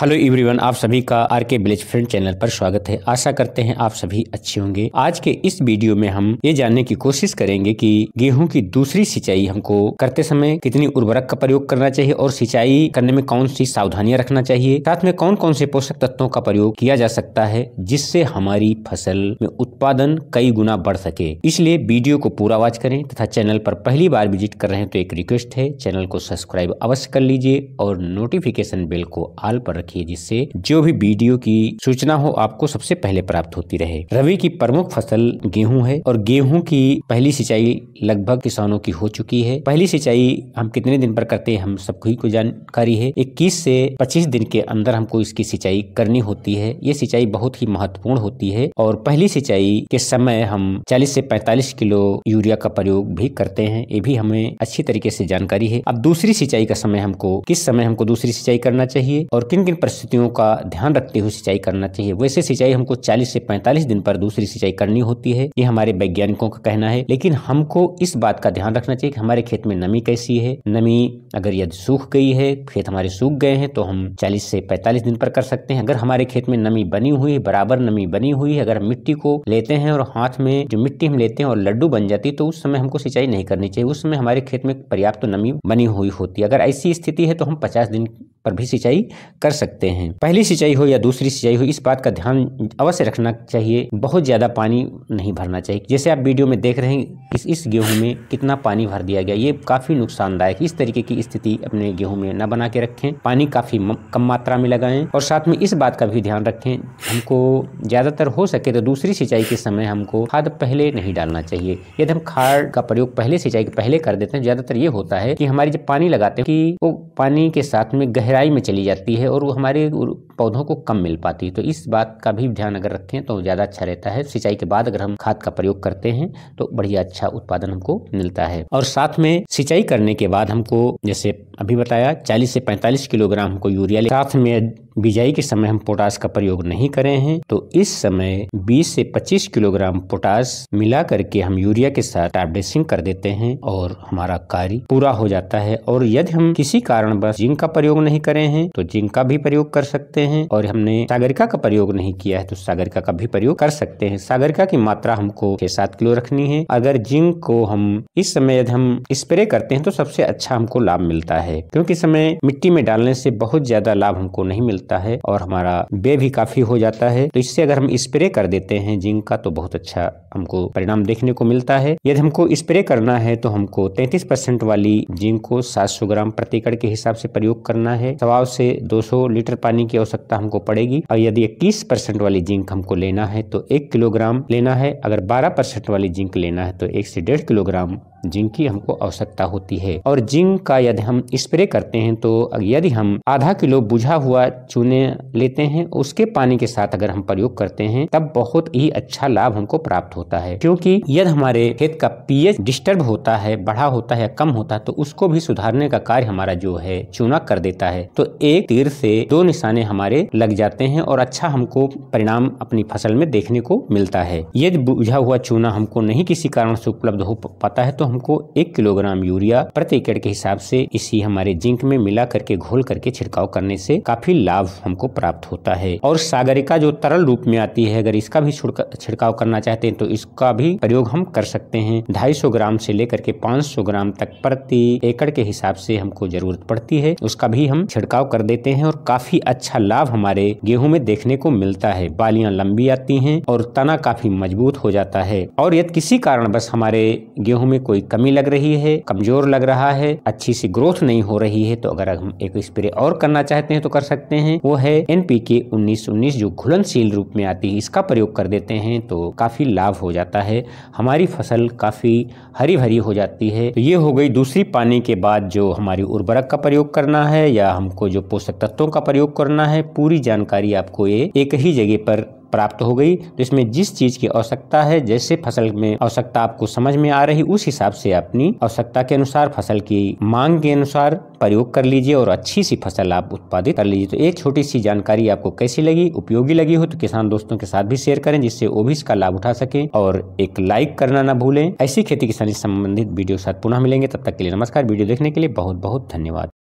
hello everyone आप सभी का आर के विलेज फ्रेंड चैनल पर स्वागत है आशा करते हैं आप सभी अच्छे होंगे आज के इस वीडियो में हम ये जानने की कोशिश करेंगे कि गेहूं की दूसरी सिंचाई हमको करते समय कितनी उर्वरक का प्रयोग करना चाहिए और सिंचाई करने में कौन सी सावधानियां रखना चाहिए साथ में कौन कौन से पोषक तत्वों का प्रयोग किया जा सकता है जिससे हमारी फसल में उत्पादन कई गुना बढ़ सके इसलिए वीडियो को पूरा वॉच करें तथा चैनल पर पहली बार विजिट कर रहे हैं तो एक रिक्वेस्ट है चैनल को सब्सक्राइब अवश्य कर लीजिए और नोटिफिकेशन बिल को आल पर रखिए जिससे जो भी वीडियो की सूचना हो आपको सबसे पहले प्राप्त होती रहे रवि की प्रमुख फसल गेहूं है और गेहूं की पहली सिंचाई लगभग किसानों की हो चुकी है पहली सिंचाई हम कितने दिन पर करते हैं हम सबको ही को जानकारी है इक्कीस से पच्चीस दिन के अंदर हमको इसकी सिंचाई करनी होती है ये सिंचाई बहुत ही महत्वपूर्ण होती है और पहली सिंचाई के समय हम चालीस से पैंतालीस किलो यूरिया का प्रयोग भी करते हैं ये भी हमें अच्छी तरीके से जानकारी है अब दूसरी सिंचाई का समय हमको किस समय हमको दूसरी सिंचाई करना चाहिए और किन किन विभिन्न परिस्थितियों का ध्यान रखते हुए सिंचाई करना चाहिए वैसे सिंचाई हमको 40 से 45 दिन पर दूसरी सिंचाई करनी होती है ये हमारे वैज्ञानिकों का कहना है लेकिन हमको इस बात का ध्यान रखना चाहिए कि हमारे खेत में नमी कैसी है नमी अगर यदि सूख गई है खेत हमारे सूख गए हैं तो हम चालीस से पैंतालीस दिन पर कर सकते हैं अगर हमारे खेत में नमी बनी हुई है बराबर नमी बनी हुई है अगर मिट्टी को लेते हैं और हाथ में जो मिट्टी हम लेते हैं और लड्डू बन जाती तो उस समय हमको सिंचाई नहीं करनी चाहिए उस समय हमारे खेत में पर्याप्त नमी बनी हुई होती है अगर ऐसी स्थिति है तो हम पचास दिन पर भी सिंचाई कर सकते हैं पहली सिंचाई हो या दूसरी सिंचाई हो इस बात का ध्यान अवश्य रखना चाहिए बहुत ज़्यादा पानी नहीं भरना चाहिए जैसे आप वीडियो में देख रहे हैं इस इस गेहूँ में कितना पानी भर दिया गया ये काफ़ी नुकसानदायक इस तरीके की स्थिति अपने गेहूँ में न बना के रखें पानी काफ़ी कम मात्रा में लगाएं और साथ में इस बात का भी ध्यान रखें हमको ज़्यादातर हो सके तो दूसरी सिंचाई के समय हमको खाद पहले नहीं डालना चाहिए यदि हम खाद का प्रयोग पहले सिंचाई के पहले कर देते हैं ज़्यादातर ये होता है कि हमारी जब पानी लगाते हैं कि वो पानी के साथ में गहरा गहराई में चली जाती है और वो हमारे पौधों को कम मिल पाती है तो इस बात का भी ध्यान अगर रखें तो ज़्यादा अच्छा रहता है सिंचाई के बाद अगर हम खाद का प्रयोग करते हैं तो बढ़िया अच्छा उत्पादन हमको मिलता है और साथ में सिंचाई करने के बाद हमको जैसे अभी बताया चालीस से पैंतालीस किलोग्राम हमको यूरिया साथ में बिजाई के समय हम पोटास का प्रयोग नहीं करे हैं तो इस समय 20 से 25 किलोग्राम पोटास मिला करके हम यूरिया के साथ टैबलेसिंग कर देते हैं और हमारा कार्य पूरा हो जाता है और यदि हम किसी कारण जिंक का प्रयोग नहीं करे हैं तो जिंक का भी प्रयोग कर सकते हैं हैं और हमने सागरिका का प्रयोग नहीं किया है तो सागरिका का भी प्रयोग कर सकते हैं सागरिका की मात्रा हमको छह सात किलो रखनी है अगर जिंक को हम इस समय यदि हम स्प्रे करते हैं तो सबसे अच्छा हमको लाभ मिलता है क्योंकि इस समय मिट्टी में डालने से बहुत ज्यादा लाभ हमको नहीं मिलता है और हमारा बे भी काफी हो जाता है तो इससे अगर हम स्प्रे कर देते हैं जिंक का तो बहुत अच्छा हमको परिणाम देखने को मिलता है यदि हमको स्प्रे करना है तो हमको तैतीस परसेंट वाली जिंक को सात सौ ग्राम प्रति के हिसाब से प्रयोग करना है दबाव से सौ लीटर पानी की औसत आवश्यकता हमको पड़ेगी और यदि इक्कीस परसेंट वाली जिंक हमको लेना है तो एक किलोग्राम लेना है अगर बारह परसेंट वाली जिंक लेना है तो एक से डेढ़ किलोग्राम जिंक की हमको आवश्यकता होती है और जिंक का यदि हम स्प्रे करते हैं तो यदि हम आधा किलो बुझा हुआ चूने लेते हैं उसके पानी के साथ अगर हम प्रयोग करते हैं तब बहुत ही अच्छा लाभ हमको प्राप्त होता है क्योंकि यदि हमारे खेत का पीएच डिस्टर्ब होता है बढ़ा होता है कम होता है तो उसको भी सुधारने का कार्य हमारा जो है चूना कर देता है तो एक तीर से दो निशाने हमारे लग जाते हैं और अच्छा हमको परिणाम अपनी फसल में देखने को मिलता है यदि बुझा हुआ चूना हमको नहीं किसी कारण से उपलब्ध हो पाता है तो हम हमको एक किलोग्राम यूरिया प्रति एकड़ के हिसाब से इसी हमारे जिंक में मिला करके घोल करके छिड़काव करने से काफी लाभ हमको प्राप्त होता है और सागरिका जो तरल रूप में आती है अगर इसका भी छिड़काव करना चाहते हैं तो इसका भी प्रयोग हम कर सकते हैं ढाई ग्राम से लेकर के पांच ग्राम तक प्रति एकड़ के हिसाब से हमको जरूरत पड़ती है उसका भी हम छिड़काव कर देते हैं और काफी अच्छा लाभ हमारे गेहूं में देखने को मिलता है बालियां लंबी आती हैं और तना काफी मजबूत हो जाता है और यदि किसी कारण बस हमारे गेहूं में कोई कोई कमी लग रही है कमजोर लग रहा है अच्छी सी ग्रोथ नहीं हो रही है तो अगर हम एक स्प्रे और करना चाहते हैं तो कर सकते हैं वो है एन पी के उन्नीस उन्नीस जो घुलनशील रूप में आती है इसका प्रयोग कर देते हैं तो काफी लाभ हो जाता है हमारी फसल काफी हरी भरी हो जाती है तो ये हो गई दूसरी पानी के बाद जो हमारी उर्वरक का प्रयोग करना है या हमको जो पोषक तत्वों का प्रयोग करना है पूरी जानकारी आपको ये एक ही जगह पर प्राप्त हो गई तो इसमें जिस चीज़ की आवश्यकता है जैसे फसल में आवश्यकता आपको समझ में आ रही उस हिसाब से अपनी आवश्यकता के अनुसार फसल की मांग के अनुसार प्रयोग कर लीजिए और अच्छी सी फसल आप उत्पादित कर लीजिए तो एक छोटी सी जानकारी आपको कैसी लगी उपयोगी लगी हो तो किसान दोस्तों के साथ भी शेयर करें जिससे वो भी इसका लाभ उठा सके और एक लाइक करना ना भूलें ऐसी खेती किसानी संबंधित वीडियो के साथ पुनः मिलेंगे तब तक के लिए नमस्कार वीडियो देखने के लिए बहुत बहुत धन्यवाद